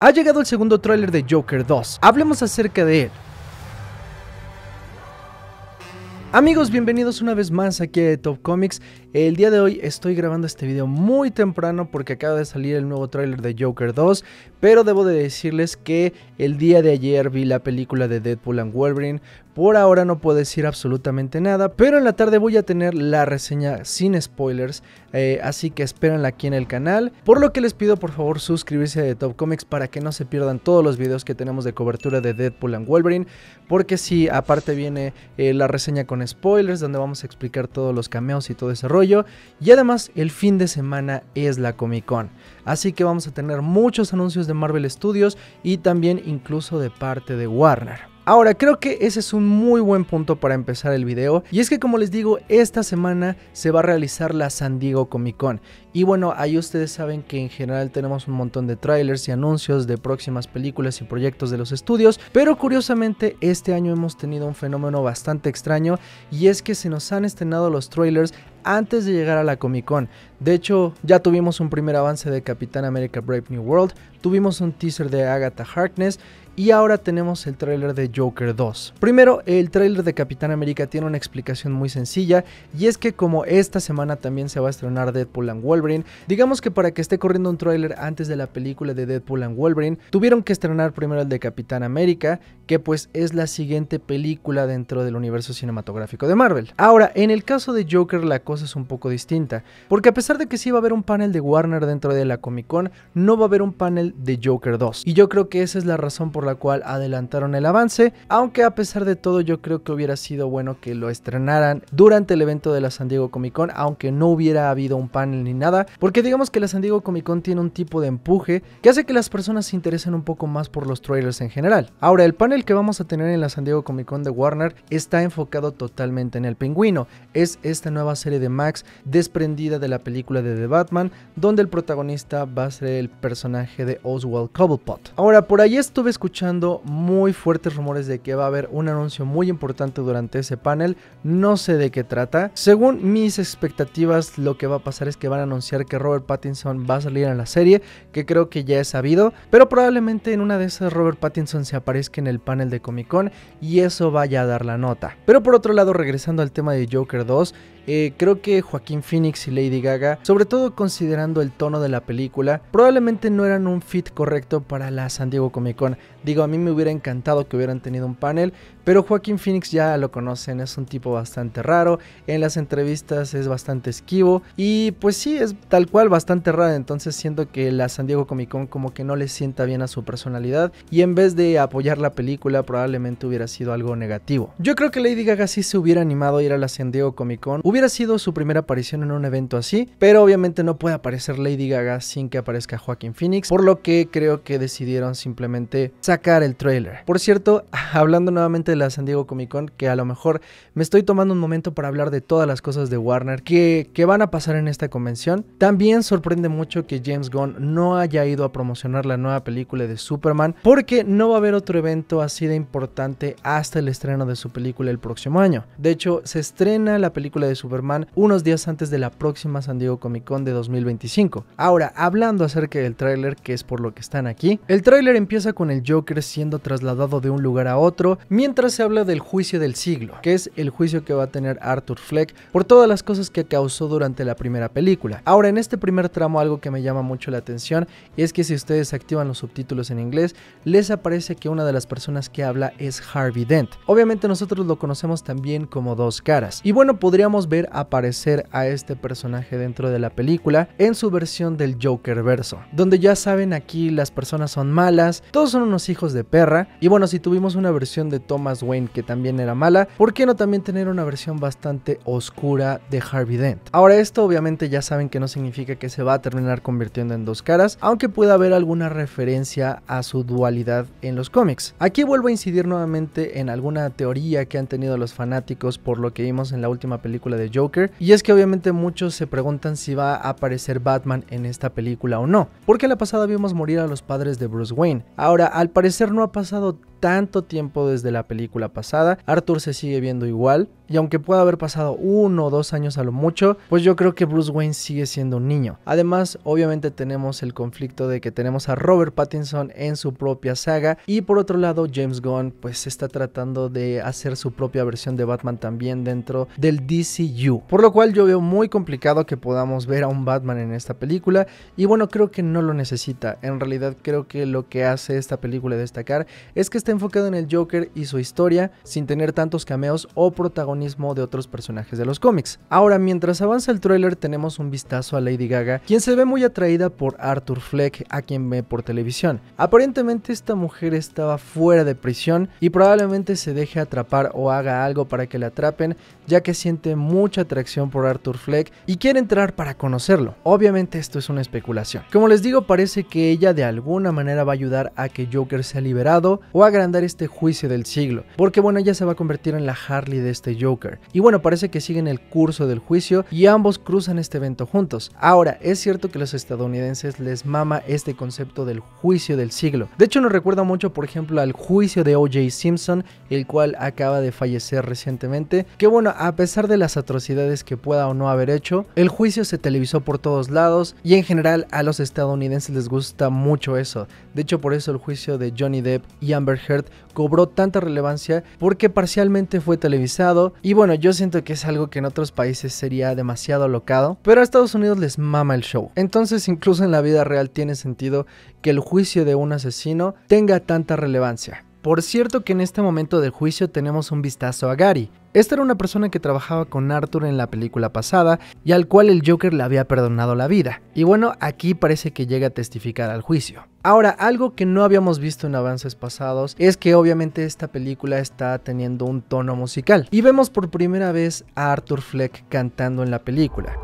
Ha llegado el segundo tráiler de Joker 2, hablemos acerca de él. Amigos, bienvenidos una vez más aquí a Top Comics. El día de hoy estoy grabando este video muy temprano porque acaba de salir el nuevo tráiler de Joker 2, pero debo de decirles que el día de ayer vi la película de Deadpool and Wolverine. Por ahora no puedo decir absolutamente nada, pero en la tarde voy a tener la reseña sin spoilers, eh, así que espérenla aquí en el canal. Por lo que les pido por favor suscribirse a Top Comics para que no se pierdan todos los videos que tenemos de cobertura de Deadpool and Wolverine, porque si aparte viene eh, la reseña con spoilers, donde vamos a explicar todos los cameos y todo ese rollo. Y además el fin de semana es la Comic Con, así que vamos a tener muchos anuncios de Marvel Studios y también incluso de parte de Warner. Ahora, creo que ese es un muy buen punto para empezar el video. Y es que como les digo, esta semana se va a realizar la San Diego Comic Con. Y bueno, ahí ustedes saben que en general tenemos un montón de trailers y anuncios de próximas películas y proyectos de los estudios. Pero curiosamente, este año hemos tenido un fenómeno bastante extraño. Y es que se nos han estrenado los trailers antes de llegar a la Comic Con. De hecho, ya tuvimos un primer avance de Capitán América Brave New World, tuvimos un teaser de Agatha Harkness y ahora tenemos el tráiler de Joker 2. Primero, el tráiler de Capitán América tiene una explicación muy sencilla y es que como esta semana también se va a estrenar Deadpool and Wolverine, digamos que para que esté corriendo un tráiler antes de la película de Deadpool and Wolverine, tuvieron que estrenar primero el de Capitán América, que pues es la siguiente película dentro del universo cinematográfico de Marvel. Ahora, en el caso de Joker la cosa es un poco distinta, porque a pesar de que sí va a haber un panel de Warner dentro de la Comic Con, no va a haber un panel de Joker 2. Y yo creo que esa es la razón por la la cual adelantaron el avance, aunque a pesar de todo yo creo que hubiera sido bueno que lo estrenaran durante el evento de la San Diego Comic Con, aunque no hubiera habido un panel ni nada, porque digamos que la San Diego Comic Con tiene un tipo de empuje que hace que las personas se interesen un poco más por los trailers en general. Ahora, el panel que vamos a tener en la San Diego Comic Con de Warner está enfocado totalmente en el pingüino, es esta nueva serie de Max desprendida de la película de The Batman, donde el protagonista va a ser el personaje de Oswald Cobblepot. Ahora, por ahí estuve escuchando escuchando muy fuertes rumores de que va a haber un anuncio muy importante durante ese panel. No sé de qué trata. Según mis expectativas, lo que va a pasar es que van a anunciar que Robert Pattinson va a salir en la serie, que creo que ya he sabido, pero probablemente en una de esas Robert Pattinson se aparezca en el panel de Comic Con y eso vaya a dar la nota. Pero por otro lado, regresando al tema de Joker 2, eh, creo que Joaquín Phoenix y Lady Gaga, sobre todo considerando el tono de la película, probablemente no eran un fit correcto para la San Diego Comic Con. Digo, a mí me hubiera encantado que hubieran tenido un panel, pero Joaquín Phoenix ya lo conocen, es un tipo bastante raro, en las entrevistas es bastante esquivo y pues sí, es tal cual bastante raro, entonces siento que la San Diego Comic Con como que no le sienta bien a su personalidad y en vez de apoyar la película probablemente hubiera sido algo negativo. Yo creo que Lady Gaga sí se hubiera animado a ir a la San Diego Comic Con, Hubiera sido su primera aparición en un evento así, pero obviamente no puede aparecer Lady Gaga sin que aparezca Joaquín Phoenix, por lo que creo que decidieron simplemente sacar el trailer. Por cierto, hablando nuevamente de la San Diego Comic Con, que a lo mejor me estoy tomando un momento para hablar de todas las cosas de Warner que, que van a pasar en esta convención. También sorprende mucho que James Gunn no haya ido a promocionar la nueva película de Superman, porque no va a haber otro evento así de importante hasta el estreno de su película el próximo año. De hecho, se estrena la película de Superman unos días antes de la próxima San Diego Comic Con de 2025. Ahora, hablando acerca del tráiler, que es por lo que están aquí, el tráiler empieza con el Joker siendo trasladado de un lugar a otro, mientras se habla del juicio del siglo, que es el juicio que va a tener Arthur Fleck por todas las cosas que causó durante la primera película. Ahora, en este primer tramo algo que me llama mucho la atención es que si ustedes activan los subtítulos en inglés, les aparece que una de las personas que habla es Harvey Dent. Obviamente nosotros lo conocemos también como dos caras. Y bueno, podríamos ver aparecer a este personaje dentro de la película en su versión del Joker verso, donde ya saben aquí las personas son malas, todos son unos hijos de perra, y bueno, si tuvimos una versión de Thomas Wayne que también era mala, ¿por qué no también tener una versión bastante oscura de Harvey Dent? Ahora esto obviamente ya saben que no significa que se va a terminar convirtiendo en dos caras, aunque pueda haber alguna referencia a su dualidad en los cómics. Aquí vuelvo a incidir nuevamente en alguna teoría que han tenido los fanáticos por lo que vimos en la última película de Joker. Y es que obviamente muchos se preguntan si va a aparecer Batman en esta película o no, porque la pasada vimos morir a los padres de Bruce Wayne. Ahora, al parecer no ha pasado tanto tiempo desde la película pasada. Arthur se sigue viendo igual. Y aunque pueda haber pasado uno o dos años a lo mucho, pues yo creo que Bruce Wayne sigue siendo un niño. Además, obviamente tenemos el conflicto de que tenemos a Robert Pattinson en su propia saga. Y por otro lado, James Gunn pues está tratando de hacer su propia versión de Batman también dentro del DCU. Por lo cual yo veo muy complicado que podamos ver a un Batman en esta película. Y bueno, creo que no lo necesita. En realidad creo que lo que hace esta película destacar es que enfocado en el Joker y su historia, sin tener tantos cameos o protagonismo de otros personajes de los cómics. Ahora, mientras avanza el tráiler, tenemos un vistazo a Lady Gaga, quien se ve muy atraída por Arthur Fleck, a quien ve por televisión. Aparentemente esta mujer estaba fuera de prisión y probablemente se deje atrapar o haga algo para que la atrapen, ya que siente mucha atracción por Arthur Fleck y quiere entrar para conocerlo. Obviamente esto es una especulación. Como les digo, parece que ella de alguna manera va a ayudar a que Joker sea liberado o haga andar este juicio del siglo, porque bueno, ella se va a convertir en la Harley de este Joker. Y bueno, parece que siguen el curso del juicio y ambos cruzan este evento juntos. Ahora, es cierto que los estadounidenses les mama este concepto del juicio del siglo. De hecho, nos recuerda mucho, por ejemplo, al juicio de O.J. Simpson, el cual acaba de fallecer recientemente, que bueno, a pesar de las atrocidades que pueda o no haber hecho, el juicio se televisó por todos lados y en general a los estadounidenses les gusta mucho eso. De hecho, por eso el juicio de Johnny Depp y Amber cobró tanta relevancia porque parcialmente fue televisado y bueno, yo siento que es algo que en otros países sería demasiado alocado, pero a Estados Unidos les mama el show. Entonces incluso en la vida real tiene sentido que el juicio de un asesino tenga tanta relevancia. Por cierto que en este momento del juicio tenemos un vistazo a Gary. Esta era una persona que trabajaba con Arthur en la película pasada y al cual el Joker le había perdonado la vida. Y bueno, aquí parece que llega a testificar al juicio. Ahora, algo que no habíamos visto en avances pasados es que obviamente esta película está teniendo un tono musical. Y vemos por primera vez a Arthur Fleck cantando en la película.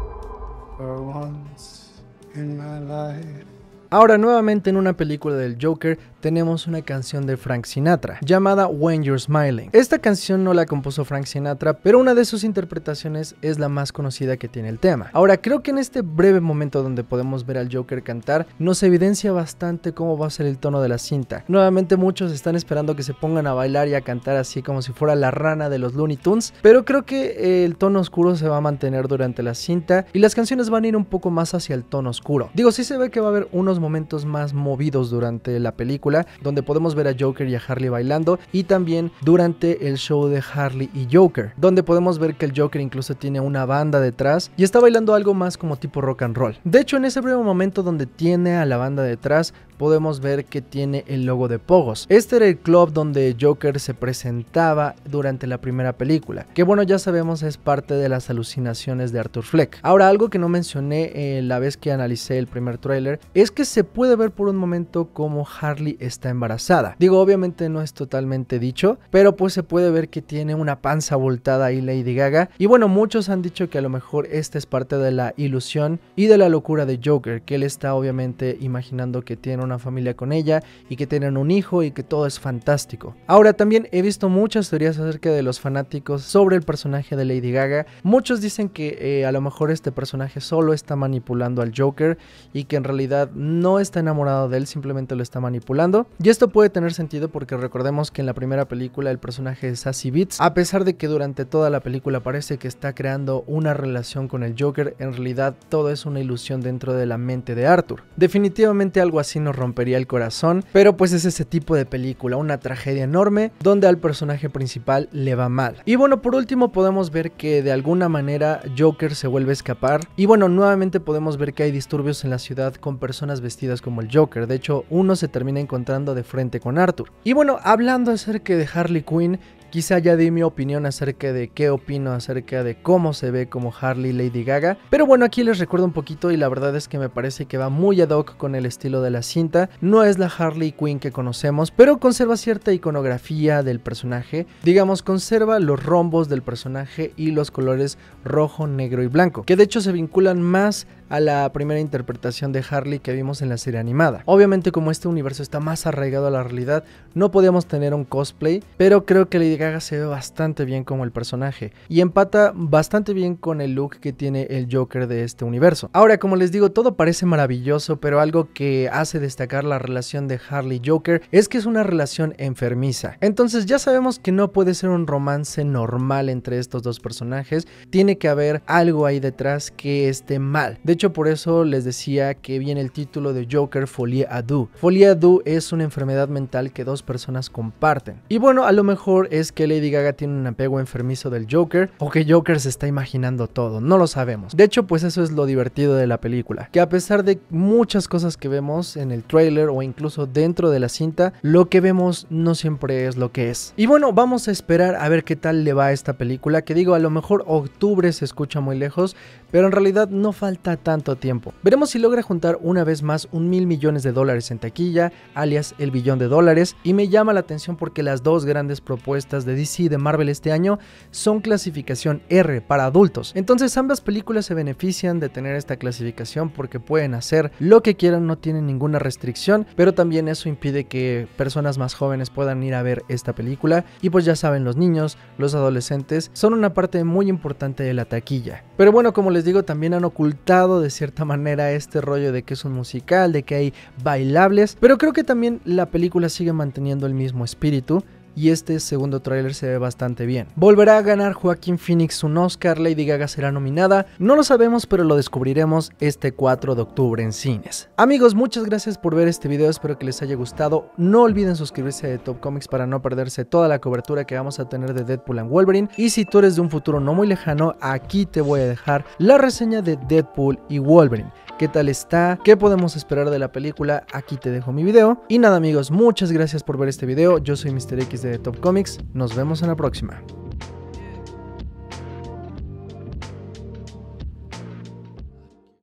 Ahora nuevamente en una película del Joker tenemos una canción de Frank Sinatra llamada When You're Smiling. Esta canción no la compuso Frank Sinatra, pero una de sus interpretaciones es la más conocida que tiene el tema. Ahora creo que en este breve momento donde podemos ver al Joker cantar nos evidencia bastante cómo va a ser el tono de la cinta. Nuevamente muchos están esperando que se pongan a bailar y a cantar así como si fuera la rana de los Looney Tunes, pero creo que eh, el tono oscuro se va a mantener durante la cinta y las canciones van a ir un poco más hacia el tono oscuro. Digo, sí se ve que va a haber unos momentos más movidos durante la película, donde podemos ver a Joker y a Harley bailando, y también durante el show de Harley y Joker, donde podemos ver que el Joker incluso tiene una banda detrás y está bailando algo más como tipo rock and roll. De hecho, en ese breve momento donde tiene a la banda detrás, podemos ver que tiene el logo de Pogos. Este era el club donde Joker se presentaba durante la primera película, que bueno ya sabemos es parte de las alucinaciones de Arthur Fleck. Ahora algo que no mencioné eh, la vez que analicé el primer tráiler es que se puede ver por un momento como Harley está embarazada. Digo, obviamente no es totalmente dicho, pero pues se puede ver que tiene una panza voltada ahí Lady Gaga. Y bueno, muchos han dicho que a lo mejor esta es parte de la ilusión y de la locura de Joker, que él está obviamente imaginando que tiene una familia con ella y que tienen un hijo y que todo es fantástico. Ahora también he visto muchas teorías acerca de los fanáticos sobre el personaje de Lady Gaga. Muchos dicen que eh, a lo mejor este personaje solo está manipulando al Joker y que en realidad no está enamorado de él, simplemente lo está manipulando. Y esto puede tener sentido porque recordemos que en la primera película el personaje es Sassy Beats, a pesar de que durante toda la película parece que está creando una relación con el Joker, en realidad todo es una ilusión dentro de la mente de Arthur. Definitivamente algo así nos rompería el corazón, pero pues es ese tipo de película, una tragedia enorme donde al personaje principal le va mal. Y bueno, por último podemos ver que de alguna manera Joker se vuelve a escapar y bueno, nuevamente podemos ver que hay disturbios en la ciudad con personas vestidas como el Joker. De hecho, uno se termina encontrando de frente con Arthur. Y bueno, hablando acerca de Harley Quinn, Quizá ya di mi opinión acerca de qué opino acerca de cómo se ve como Harley Lady Gaga. Pero bueno, aquí les recuerdo un poquito y la verdad es que me parece que va muy ad hoc con el estilo de la cinta. No es la Harley Quinn que conocemos, pero conserva cierta iconografía del personaje. Digamos, conserva los rombos del personaje y los colores rojo, negro y blanco, que de hecho se vinculan más a la primera interpretación de Harley que vimos en la serie animada. Obviamente como este universo está más arraigado a la realidad, no podíamos tener un cosplay, pero creo que Lady Gaga se ve bastante bien como el personaje y empata bastante bien con el look que tiene el Joker de este universo. Ahora, como les digo, todo parece maravilloso, pero algo que hace destacar la relación de Harley Joker es que es una relación enfermiza. Entonces ya sabemos que no puede ser un romance normal entre estos dos personajes, tiene que haber algo ahí detrás que esté mal. De hecho, por eso les decía que viene el título de Joker Folie à Deux. Folie à Deux es una enfermedad mental que dos personas comparten. Y bueno, a lo mejor es que Lady Gaga tiene un apego enfermizo del Joker o que Joker se está imaginando todo, no lo sabemos. De hecho, pues eso es lo divertido de la película, que a pesar de muchas cosas que vemos en el trailer o incluso dentro de la cinta, lo que vemos no siempre es lo que es. Y bueno, vamos a esperar a ver qué tal le va a esta película, que digo, a lo mejor octubre se escucha muy lejos, pero en realidad no falta tanto tiempo. Veremos si logra juntar una vez más un mil millones de dólares en taquilla, alias el billón de dólares, y me llama la atención porque las dos grandes propuestas de DC y de Marvel este año son clasificación R para adultos. Entonces ambas películas se benefician de tener esta clasificación porque pueden hacer lo que quieran, no tienen ninguna restricción, pero también eso impide que personas más jóvenes puedan ir a ver esta película. Y pues ya saben, los niños, los adolescentes, son una parte muy importante de la taquilla. Pero bueno, como les digo, también han ocultado de cierta manera este rollo de que es un musical, de que hay bailables, pero creo que también la película sigue manteniendo el mismo espíritu y este segundo tráiler se ve bastante bien. ¿Volverá a ganar Joaquín Phoenix un Oscar? ¿Lady Gaga será nominada? No lo sabemos, pero lo descubriremos este 4 de octubre en cines. Amigos, muchas gracias por ver este video, espero que les haya gustado. No olviden suscribirse a Top Comics para no perderse toda la cobertura que vamos a tener de Deadpool and Wolverine. Y si tú eres de un futuro no muy lejano, aquí te voy a dejar la reseña de Deadpool y Wolverine. ¿Qué tal está? ¿Qué podemos esperar de la película? Aquí te dejo mi video. Y nada amigos, muchas gracias por ver este video. Yo soy Mr. X de Top Comics. Nos vemos en la próxima.